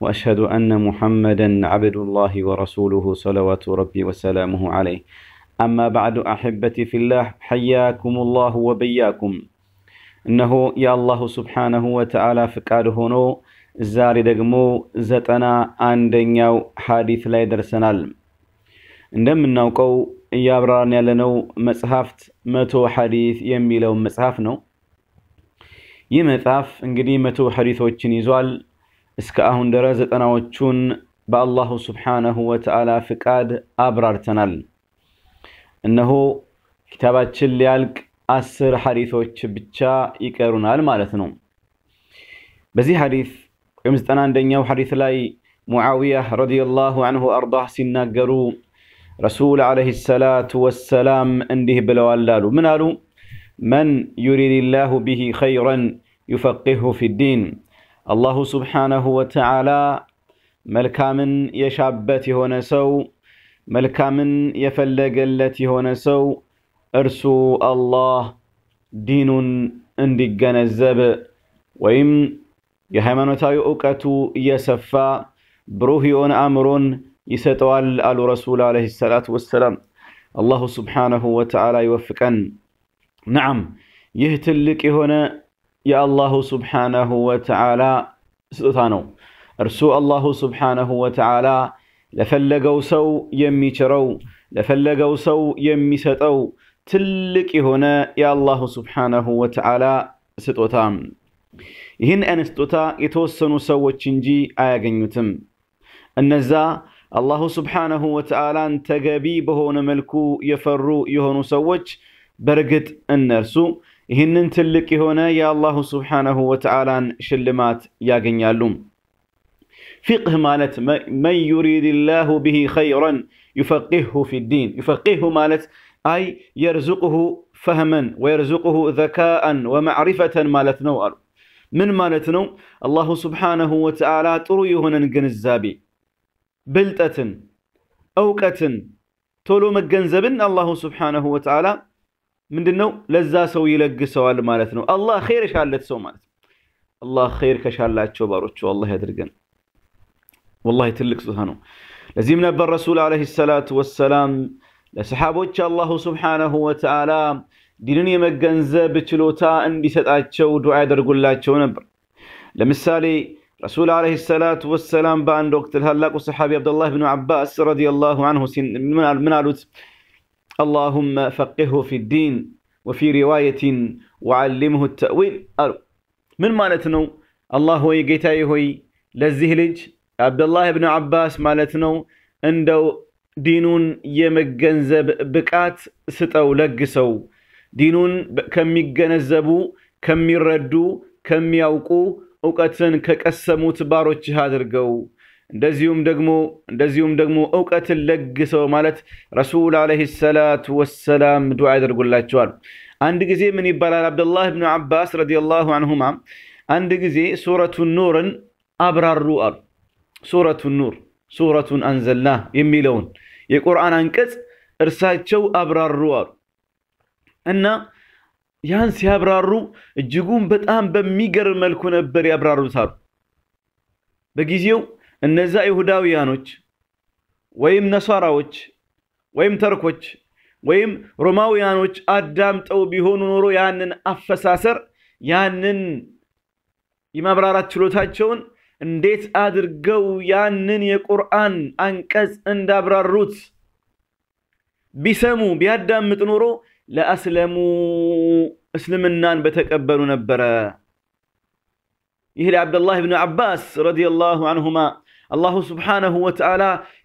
وأشهد أن محمدا عبد الله ورسوله صلوات ربي وسلامه عليه أما بعد أحبتي في الله حياكم الله وبياكم إنه يا الله سبحانه وتعالى فقال هنا زاري دقمو زتنا عن دنياو حديث لا يدرسنا عندما نوكو يابران يلنو مسحفت متو حديث يميلو مسحفنو يمثاف انجدي متو حديث وچني እስከ አሁን ድረስ ዘጠናዎቹን በአላሁ ስብሓነሁ ወተዓላ ፍቃድ አብራርተናል። እነሆ ኪታባችን ሊያልቅ አስር ሐዲቶች ብቻ ይቀሩናል ማለት ነው። በዚህ ሐዲት ወይም ዘጠና አንደኛው ሐዲት ላይ ሙዓዊያ ረዲየላሁ አንሁ አርዳህ ሲናገሩ ረሱል ዓለይሂ ሰላቱ ወሰላም እንዲህ ብለዋል አሉ። ምን አሉ? መን ዩሪድ ላሁ ቢሂ ኸይረን ዩፈቂሁ ፊዲን አላሁ ስብሓነሁ ወተዓላ መልካምን የሻበት የሆነ ሰው መልካምን የፈለገለት የሆነ ሰው እርሱ አላህ ዲኑን እንዲገነዘብ ወይም የሃይማኖታዊ እውቀቱ እየሰፋ ብሩህ የሆነ አእምሮን ይሰጠዋል አሉ ረሱል ዓለይሂ ሰላቱ ወሰላም። አላሁ ስብሓነሁ ወተዓላ ይወፍቀን። ነዓም ይህ ትልቅ የሆነ የአላሁ ስብሓነሁ ወተዓላ ስጦታ ነው። እርሱ አላሁ ስብሓነሁ ወተዓላ ለፈለገው ሰው የሚችረው ለፈለገው ሰው የሚሰጠው ትልቅ የሆነ የአላሁ ስብሓነሁ ወተዓላ ስጦታ። ይህን አይነት ስጦታ የተወሰኑ ሰዎች እንጂ አያገኙትም። እነዛ አላሁ ስብሓነሁ ወተዓላን ተገቢ በሆነ መልኩ የፈሩ የሆኑ ሰዎች በእርግጥ እነርሱ ይህንን ትልቅ የሆነ የአላሁ ስብሓነሁ ወተዓላን ሽልማት ያገኛሉ። ፊቅህ ማለት መን ዩሪድ ላሁ ብሂ ኸይረን ዩፈቂሁ ፊዲን ዩፈቂሁ ማለት አይ የርዙቅሁ ፈህመን ወየርዙቅሁ ዘካአን ወማዕሪፈተን ማለት ነው አሉ። ምን ማለት ነው? አላሁ ስብሓነሁ ወተዓላ ጥሩ የሆነን ግንዛቤ፣ ብልጠትን፣ እውቀትን፣ ቶሎ መገንዘብን አላሁ ስብሓነሁ ወተዓላ ምንድነው ለዛ ሰው ይለግሰዋል ማለት ነው። አላህ ኸይር የሻለት ሰው ማለት ነው። አላህ ኸይር ከሻላቸው ባሮቹ አላህ ያድርገን። ወላሂ ትልቅ ስጦታ ነው። ለዚህም ነበር ረሱል ዓለይሂ ሰላቱ ወሰላም ለሰሓቦች አላሁ ስብሓነሁ ወተዓላ ዲንን የመገንዘብ ችሎታ እንዲሰጣቸው ዱዓ ያደርጉላቸው ነበር። ለምሳሌ ረሱል ዓለይሂ ሰላቱ ወሰላም በአንድ ወቅት ታላቁ ሰሓቢ አብዱላህ ብኑ ዓባስ ረዲየላሁ አንሁ ምን አሉት? اللهم فقهه في الدين وفي رواية وعلمه التأويل ألو من مالتنو الله هو جيتاي هو لزهلج عبد الله بن عباس مالتنو اندو دينون يمجنزب بكات ستو لقسو دينون كم يجنزبو كم يردو كم يوقو وقتن እውቀትን تبارو ባሮችህ አድርገው እንደዚሁም ደግሞ እንደዚሁም ደግሞ እውቀትን ለግሰው ማለት ረሱል አለይሂ ሰላቱ ወሰላም ዱዓ ያደርጉላቸዋል። አንድ ጊዜ ምን ይባላል? አብደላህ ብኑ አባስ ረዲየላሁ አንሁማ አንድ ጊዜ ሱረቱን ኑርን አብራሩ አሉ። ሱረቱን ኑር ሱረቱን አንዘልና የሚለውን የቁርአን አንቀጽ እርሳቸው አብራሩ አሉ እና ያን ሲያብራሩ እጅጉን በጣም በሚገርም መልኩ ነበር ያብራሩታሉ በጊዜው እነዛ ይሁዳውያኖች ወይም ነሷራዎች ወይም ተርኮች ወይም ሮማውያኖች አዳምጠው ቢሆኑ ኖሮ ያንን አፈሳሰር ያንን የማብራራት ችሎታቸውን እንዴት አድርገው ያንን የቁርአን አንቀጽ እንዳብራሩት ቢሰሙ ቢያዳምጥ ኖሮ ለአስለሙ እስልምናን በተቀበሉ ነበረ። ይህ ለአብደላህ ብን ዓባስ ረዲየላሁ አንሁማ አላሁ ስብሓነሁ ወተዓላ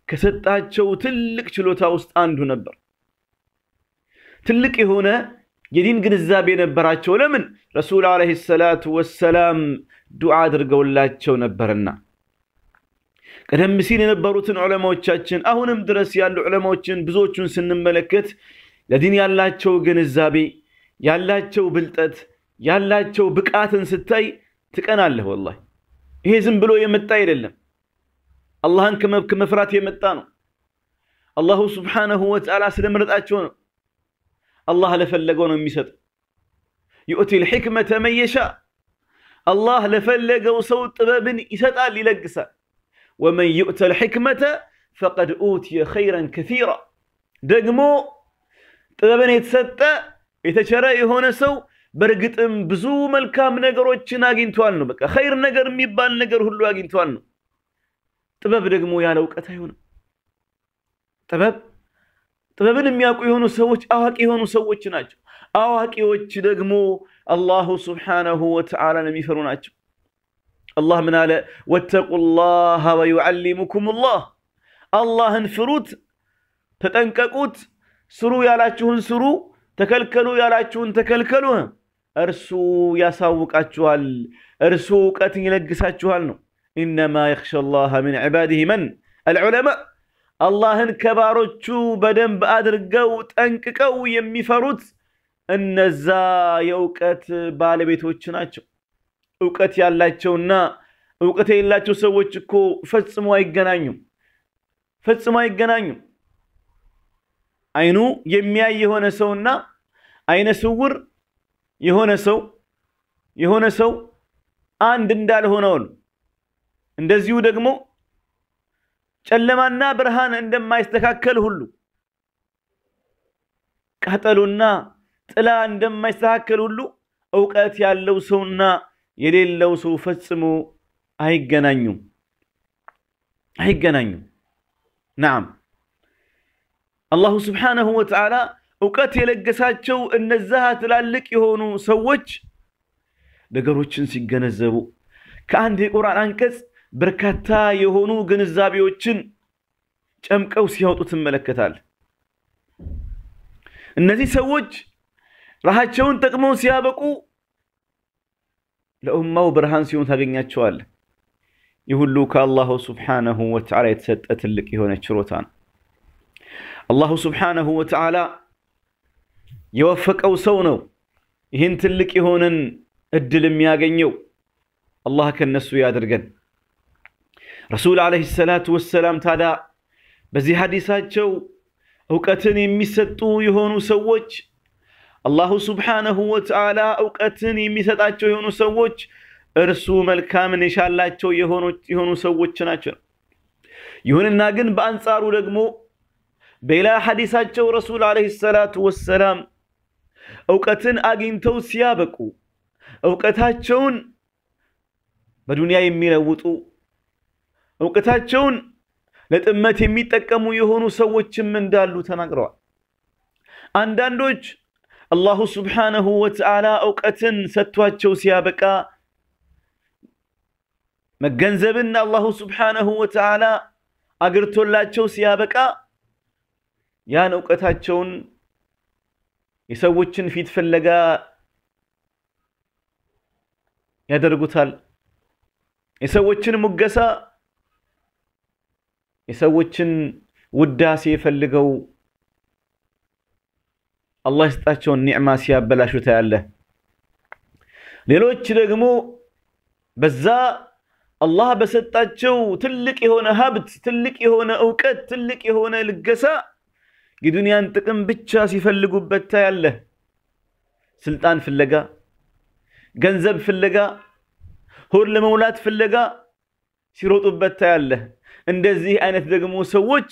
ከሰጣቸው ትልቅ ችሎታ ውስጥ አንዱ ነበር። ትልቅ የሆነ የዲን ግንዛቤ ነበራቸው። ለምን? ረሱል ዓለይሂ ሰላቱ ወሰላም ዱዓ አድርገውላቸው ነበርና። ቀደም ሲል የነበሩትን ዑለማዎቻችን አሁንም ድረስ ያሉ ዑለማዎችን ብዙዎቹን ስንመለከት ለዲን ያላቸው ግንዛቤ፣ ያላቸው ብልጠት፣ ያላቸው ብቃትን ስታይ ትቀናለህ። ወላሂ ይሄ ዝም ብሎ የመጣ አይደለም። الله أنك مب كمفرات يمتانو الله سبحانه وتعالى سلم رتاجونو الله لفلقونو ميسد يؤتي الحكمة من يشاء الله لفلق وصوت طباب يسد آل للقسا ومن يؤت الحكمة فقد أوتي خيرا كثيرا دقمو طباب يتسد يتشرأي هنا سو برقت ام بزو ملكام نقر وچناقين توانو بك خير نقر ميبان نقر هلو اقين توانو ጥበብ ደግሞ ያለ እውቀት አይሆንም። ጥበብ ጥበብን የሚያውቁ የሆኑ ሰዎች አዋቂ የሆኑ ሰዎች ናቸው። አዋቂዎች ደግሞ አላሁ ስብሓነሁ ወተዓላን የሚፈሩ ናቸው። አላህ ምን አለ? ወተቁ ላህ ወዩዓሊሙኩም ላህ፣ አላህን ፍሩት፣ ተጠንቀቁት፣ ስሩ ያላችሁን ስሩ፣ ተከልከሉ ያላችሁን ተከልከሉ። እርሱ ያሳውቃችኋል፣ እርሱ እውቀትን ይለግሳችኋል ነው إنما يخشى الله من عباده من؟ العلماء الله كبارو تشو بدن بادر قوت أنك قو يمي فروت أن زا يوكت بالبيت وچناتشو وكت يالاتشو نا وكت يالاتشو سوچكو فتسمو ايقنانيو فتسمو ايقنانيو أينو يميا يهون سو نا أين سور يهون سو يهون سو آن دندال هونو እንደዚሁ ደግሞ ጨለማና ብርሃን እንደማይስተካከል ሁሉ ቃጠሎና ጥላ እንደማይስተካከል ሁሉ እውቀት ያለው ሰውና የሌለው ሰው ፈጽሞ አይገናኙም አይገናኙም። ናም አላሁ ስብሓነሁ ወተዓላ እውቀት የለገሳቸው እነዛ ትላልቅ የሆኑ ሰዎች ነገሮችን ሲገነዘቡ ከአንድ የቁርአን አንቀጽ በርካታ የሆኑ ግንዛቤዎችን ጨምቀው ሲያወጡ ትመለከታል። እነዚህ ሰዎች ራሃቸውን ጠቅመው ሲያበቁ ለኡማው ብርሃን ሲሆኑ ታገኛቸዋል። ይህ ሁሉ ከአላሁ ስብሓነሁ ወተዓላ የተሰጠ ትልቅ የሆነ ችሮታ ነው። አላሁ ስብሓነሁ ወተዓላ የወፈቀው ሰው ነው ይህን ትልቅ የሆነን እድል የሚያገኘው። አላህ ከነሱ ያድርገን። ረሱል ዓለይሂ ሰላቱ ወሰላም ታዲያ በዚህ ሐዲሳቸው እውቀትን የሚሰጡ የሆኑ ሰዎች አላሁ ሱብሓነሁ ወተዓላ እውቀትን የሚሰጣቸው የሆኑ ሰዎች እርሱ መልካምን የሻላቸው የሆኑ ሰዎች ናቸው። ይሁንና ግን በአንጻሩ ደግሞ በሌላ ሐዲሳቸው ረሱል ዓለይሂ ሰላቱ ወሰላም እውቀትን አግኝተው ሲያበቁ እውቀታቸውን በዱንያ የሚለውጡ እውቀታቸውን ለጥመት የሚጠቀሙ የሆኑ ሰዎችም እንዳሉ ተናግረዋል። አንዳንዶች አላሁ ስብሓነሁ ወተዓላ እውቀትን ሰጥቷቸው ሲያበቃ መገንዘብን አላሁ ስብሓነሁ ወተዓላ አግርቶላቸው ሲያበቃ ያን እውቀታቸውን የሰዎችን ፊት ፍለጋ ያደርጉታል። የሰዎችን ሙገሳ يسويتشن وداسي يفلقو الله يستطيعون نعمة سياب بلا شو تعالله ليلو اتشدقمو بزا الله بسطاتشو تلكي هون هابت تلكي هون أوكت تلكي هون القساء قدوني انتقم بيتشاس يفلقو بتاياله سلطان في اللقاء جنزب في اللقاء هور لمولات في اللقاء سيروطو بتاياله እንደዚህ አይነት ደግሞ ሰዎች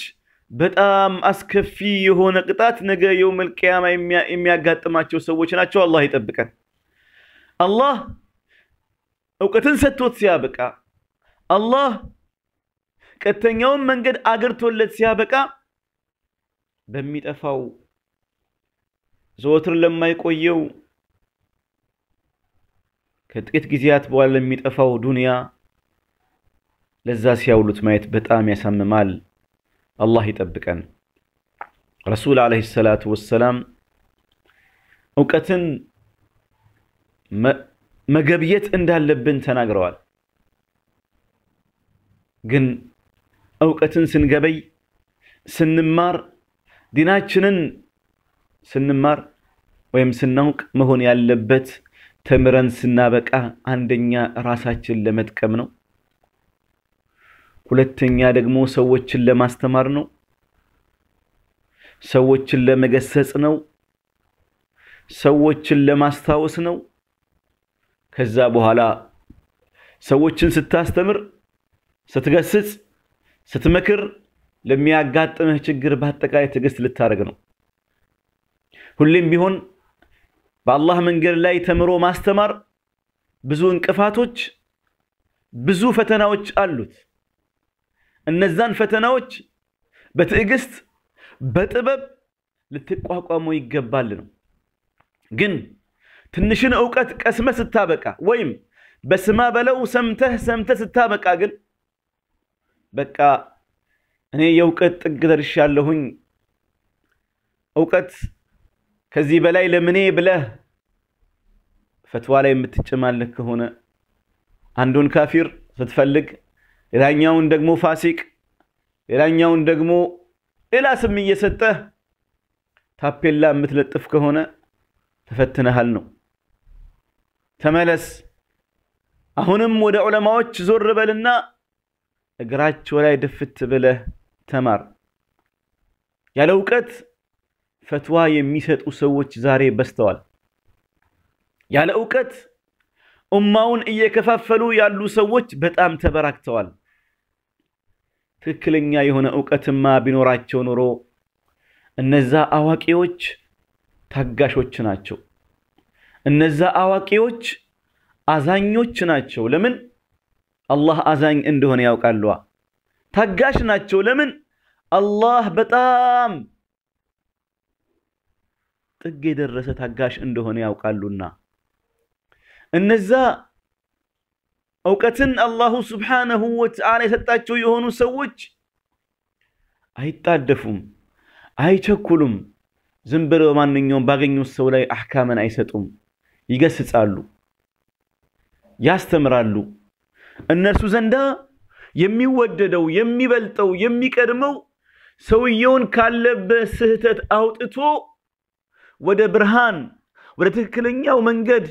በጣም አስከፊ የሆነ ቅጣት ነገ የውመል ቂያማ የሚያጋጥማቸው ሰዎች ናቸው። አላህ ይጠብቀን። አላህ እውቀትን ሰጥቶት ሲያበቃ፣ አላህ ቀጥተኛውን መንገድ አግርቶለት ሲያበቃ በሚጠፋው ዘወትር ለማይቆየው ከጥቂት ጊዜያት በኋላ ለሚጠፋው ዱንያ ለዛ ሲያውሉት ማየት በጣም ያሳምማል። አላህ ይጠብቀን። ረሱል ዓለይሂ ሰላቱ ወሰላም እውቀትን መገብየት እንዳለብን ተናግረዋል። ግን እውቀትን ስንገበይ ስንማር፣ ዲናችንን ስንማር ወይም ስናውቅ መሆን ያለበት ተምረን ስናበቃ አንደኛ ራሳችን ለመጥቀም ነው። ሁለተኛ ደግሞ ሰዎችን ለማስተማር ነው። ሰዎችን ለመገሰጽ ነው። ሰዎችን ለማስታወስ ነው። ከዛ በኋላ ሰዎችን ስታስተምር፣ ስትገስጽ፣ ስትመክር ለሚያጋጥምህ ችግር በአጠቃላይ ትዕግስት ልታደርግ ነው። ሁሌም ቢሆን በአላህ መንገድ ላይ ተምሮ ማስተማር ብዙ እንቅፋቶች፣ ብዙ ፈተናዎች አሉት። እነዛን ፈተናዎች በትዕግስት በጥበብ ልትቋቋመው ይገባል ነው። ግን ትንሽን እውቀት ቀስመህ ስታበቃ ወይም በስማ በለው ሰምተህ ሰምተህ ስታበቃ ግን በቃ እኔ የእውቀት ጥግ ደርሻለሁኝ፣ እውቀት ከዚህ በላይ ለምኔ ብለህ ፈትዋ ላይ የምትጨማለክ ከሆነ አንዱን ካፊር ስትፈልግ ሌላኛውን ደግሞ ፋሲቅ፣ ሌላኛውን ደግሞ ሌላ ስም እየሰጠህ ታፔላ የምትለጥፍ ከሆነ ተፈትነሃል ነው። ተመለስ። አሁንም ወደ ዑለማዎች ዞር በልና እግራቸው ላይ ድፍት ብለህ ተማር። ያለ እውቀት ፈትዋ የሚሰጡ ሰዎች ዛሬ በስተዋል። ያለ እውቀት ኡማውን እየከፋፈሉ ያሉ ሰዎች በጣም ተበራክተዋል። ትክክለኛ የሆነ እውቀትማ ቢኖራቸው ኖሮ እነዛ አዋቂዎች ታጋሾች ናቸው። እነዛ አዋቂዎች አዛኞች ናቸው። ለምን? አላህ አዛኝ እንደሆነ ያውቃሉ። ታጋሽ ናቸው። ለምን? አላህ በጣም ጥግ የደረሰ ታጋሽ እንደሆነ ያውቃሉና እነዛ እውቀትን አላሁ ስብሓነሁ ወተዓላ የሰጣቸው የሆኑ ሰዎች አይጣደፉም፣ አይቸኩሉም። ዝም ብለው ማንኛውም ባገኙት ሰው ላይ አሕካምን አይሰጡም። ይገስጻሉ፣ ያስተምራሉ። እነርሱ ዘንዳ የሚወደደው የሚበልጠው የሚቀድመው ሰውየውን ካለበት ስህተት አውጥቶ ወደ ብርሃን ወደ ትክክለኛው መንገድ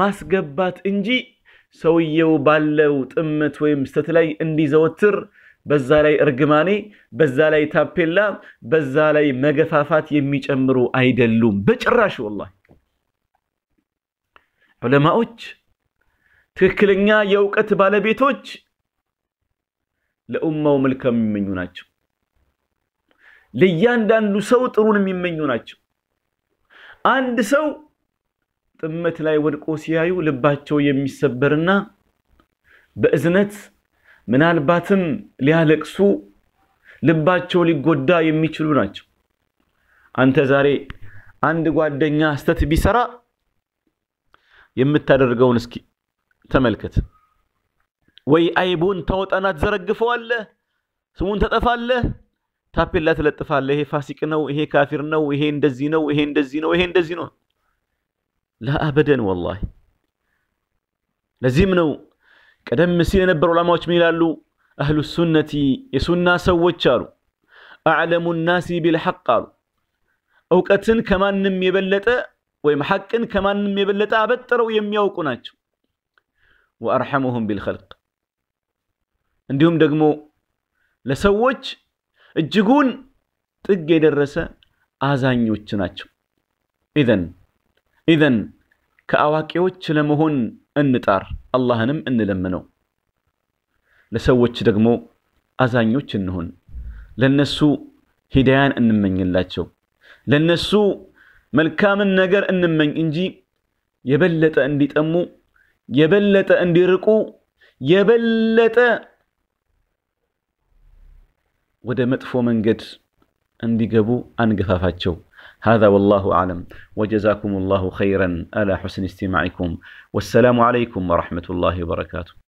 ማስገባት እንጂ ሰውየው ባለው ጥመት ወይም ስተት ላይ እንዲዘወትር በዛ ላይ እርግማኔ፣ በዛ ላይ ታፔላ፣ በዛ ላይ መገፋፋት የሚጨምሩ አይደሉም በጭራሽ። ወላሂ ዑለማዎች፣ ትክክለኛ የእውቀት ባለቤቶች ለኡማው መልካም የሚመኙ ናቸው። ለእያንዳንዱ ሰው ጥሩን የሚመኙ ናቸው። አንድ ሰው ጥመት ላይ ወድቆ ሲያዩ ልባቸው የሚሰበርና በእዝነት ምናልባትም ሊያለቅሱ ልባቸው ሊጎዳ የሚችሉ ናቸው። አንተ ዛሬ አንድ ጓደኛ ስተት ቢሰራ የምታደርገውን እስኪ ተመልከት። ወይ አይቡን ታወጣና ትዘረግፈዋለህ፣ ስሙን ተጠፋለህ፣ ታፔላ ትለጥፋለህ። ይሄ ፋሲቅ ነው፣ ይሄ ካፊር ነው፣ ይሄ እንደዚህ ነው፣ ይሄ እንደዚህ ነው፣ ይሄ እንደዚህ ነው። لا ابدا والله لزيم نو قدم مسيل نبر علماء ميلالو اهل السنه يسنا سوتشالو اعلم الناس بالحق قالوا اوقتن كمانم يبلطه ويم حقن كمانم يبلطه ابترو يمياوقو ناتشو وارحمهم بالخلق عندهم دغمو لسوتش اججون طق يدرسه ازانيوچ ناتشو اذا ኢዘን ከአዋቂዎች ለመሆን እንጣር፣ አላህንም እንለምነው። ለሰዎች ደግሞ አዛኞች እንሆን፣ ለነሱ ሂዳያን እንመኝላቸው፣ ለነሱ መልካምን ነገር እንመኝ እንጂ የበለጠ እንዲጠሙ፣ የበለጠ እንዲርቁ፣ የበለጠ ወደ መጥፎ መንገድ እንዲገቡ አንገፋፋቸው። هذا والله أعلم وجزاكم الله خيرا على حسن استماعكم والسلام عليكم ورحمة الله وبركاته